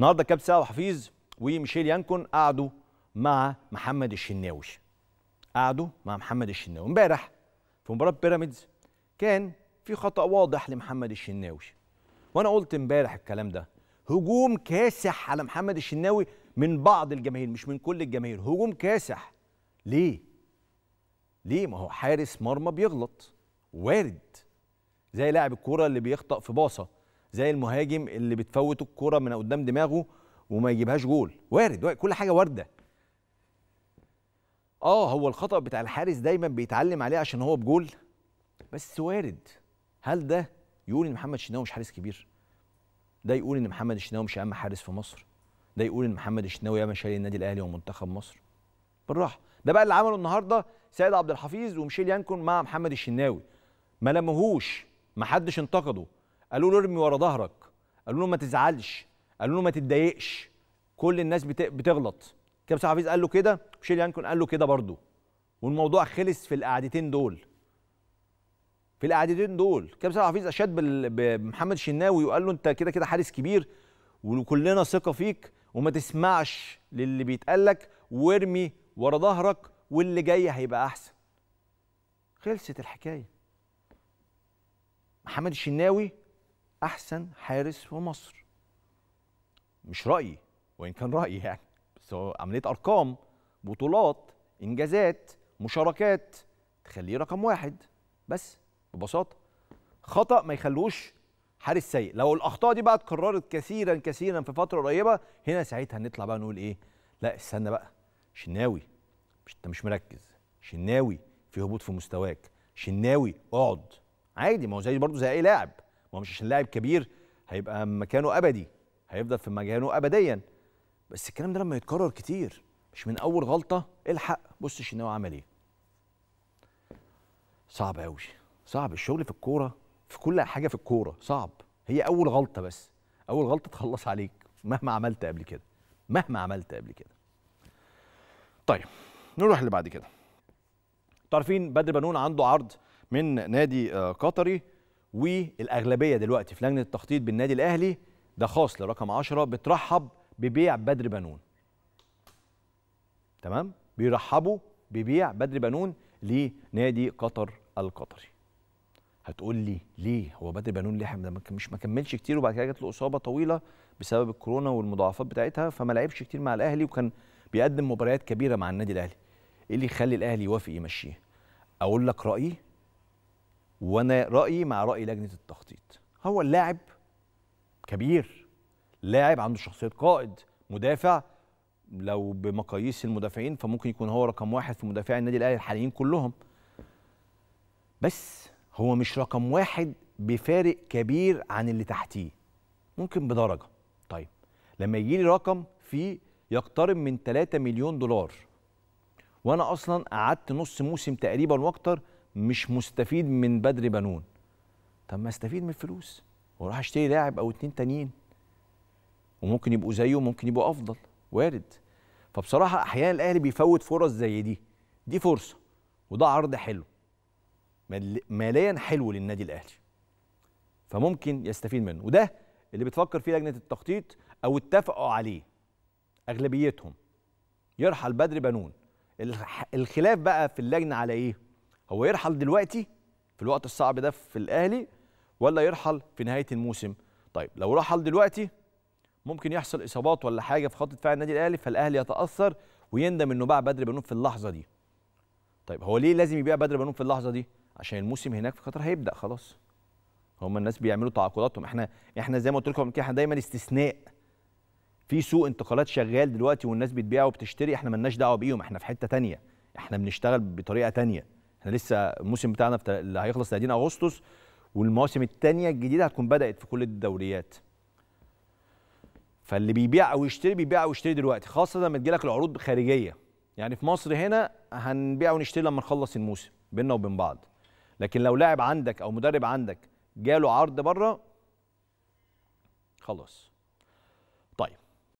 النهارده الكابتن سعد حفيظ وميشيل يانكون قعدوا مع محمد الشناوي قعدوا مع محمد الشناوي امبارح في مباراه بيراميدز كان في خطا واضح لمحمد الشناوي وانا قلت امبارح الكلام ده هجوم كاسح على محمد الشناوي من بعض الجماهير مش من كل الجماهير هجوم كاسح ليه ليه ما هو حارس مرمى بيغلط وارد زي لاعب الكوره اللي بيخطأ في باصه زي المهاجم اللي بتفوت الكرة من قدام دماغه وما يجيبهاش جول وارد كل حاجة واردة اه هو الخطأ بتاع الحارس دايما بيتعلم عليه عشان هو بجول بس وارد هل ده يقول ان محمد الشناوي مش حارس كبير ده يقول ان محمد الشناوي مش اهم حارس في مصر ده يقول ان محمد الشناوي ياما شايل النادي الاهلي ومنتخب مصر بالراحه ده بقى اللي عمله النهارده سيد عبد الحفيظ وميشيل يانكون مع محمد الشناوي ما لمهوش ما حدش انتقده قالوا له ارمي ورا ظهرك قالوا له ما تزعلش قالوا له ما تتضايقش كل الناس بتغلط كابتن حفيظ قال له كده وشيل يانكون قال له كده برضه والموضوع خلص في القعدتين دول في القعدتين دول كابتن حفيظ اشاد بمحمد الشناوي وقال له انت كده كده حارس كبير وكلنا ثقه فيك وما تسمعش للي بيتقال لك وارمي ورا ظهرك واللي جاي هيبقى احسن خلصت الحكايه محمد الشناوي احسن حارس في مصر مش رايي وان كان رايي يعني بس هو عمليه ارقام بطولات انجازات مشاركات تخليه رقم واحد بس ببساطه خطا ما يخلوش حارس سيء لو الاخطاء دي بقى اتكررت كثيرا كثيرا في فتره قريبه هنا ساعتها نطلع بقى نقول ايه لا استنى بقى شناوي مش انت مش مركز شناوي في هبوط في مستواك شناوي اقعد عادي ما هو زي برضه زي اي لاعب هو مش عشان لاعب كبير هيبقى مكانه ابدي هيفضل في مكانه ابديا بس الكلام ده لما يتكرر كتير مش من اول غلطه الحق بص الشناوي عمل ايه صعب قوي صعب الشغل في الكوره في كل حاجه في الكوره صعب هي اول غلطه بس اول غلطه تخلص عليك مهما عملت قبل كده مهما عملت قبل كده طيب نروح اللي بعد كده تعرفين بدر بنون عنده عرض من نادي آه، قطري والاغلبيه دلوقتي في لجنه التخطيط بالنادي الاهلي ده خاص لرقم 10 بترحب ببيع بدر بنون تمام بيرحبوا ببيع بدر بنون لنادي قطر القطري هتقول لي ليه هو بدر بنون ليه مش ما كملش كتير وبعد كده جات له اصابه طويله بسبب الكورونا والمضاعفات بتاعتها فما لعبش كتير مع الاهلي وكان بيقدم مباريات كبيره مع النادي الاهلي ايه اللي يخلي الاهلي يوافق يمشيه اقول لك رايي وانا رايي مع راي لجنه التخطيط هو اللاعب كبير لاعب عنده شخصيه قائد مدافع لو بمقاييس المدافعين فممكن يكون هو رقم واحد في مدافعي النادي الاهلي الحاليين كلهم بس هو مش رقم واحد بفارق كبير عن اللي تحتيه ممكن بدرجه طيب لما يجي لي رقم فيه يقترب من 3 مليون دولار وانا اصلا قعدت نص موسم تقريبا واكتر مش مستفيد من بدر بنون طب ما استفيد من الفلوس واروح اشتري لاعب او اتنين تانيين وممكن يبقوا زيه وممكن يبقوا افضل وارد فبصراحه احيانا الاهلي بيفوت فرص زي دي دي فرصه وده عرض حلو ماليا حلو للنادي الاهلي فممكن يستفيد منه وده اللي بتفكر فيه لجنه التخطيط او اتفقوا عليه اغلبيتهم يرحل بدر بنون الخلاف بقى في اللجنه على ايه هو يرحل دلوقتي في الوقت الصعب ده في الاهلي ولا يرحل في نهايه الموسم طيب لو رحل دلوقتي ممكن يحصل اصابات ولا حاجه في خط دفاع النادي الاهلي فالاهلي يتاثر ويندم انه باع بدر بنون في اللحظه دي طيب هو ليه لازم يبيع بدر بنون في اللحظه دي عشان الموسم هناك في قطر هيبدا خلاص هم الناس بيعملوا تعاقداتهم احنا احنا زي ما قلت لكم احنا دايما استثناء في سوق انتقالات شغال دلوقتي والناس بتبيع وبتشتري احنا مالناش دعوه بيهم احنا في حته تانية احنا بنشتغل بطريقه تانية احنا لسه الموسم بتاعنا اللي هيخلص 30 اغسطس والمواسم الثانيه الجديده هتكون بدات في كل الدوريات فاللي بيبيع او يشتري بيبيع او يشتري دلوقتي خاصه لما تجيلك العروض خارجيه يعني في مصر هنا هنبيع ونشتري لما نخلص الموسم بيننا وبين بعض لكن لو لاعب عندك او مدرب عندك جاله عرض بره خلاص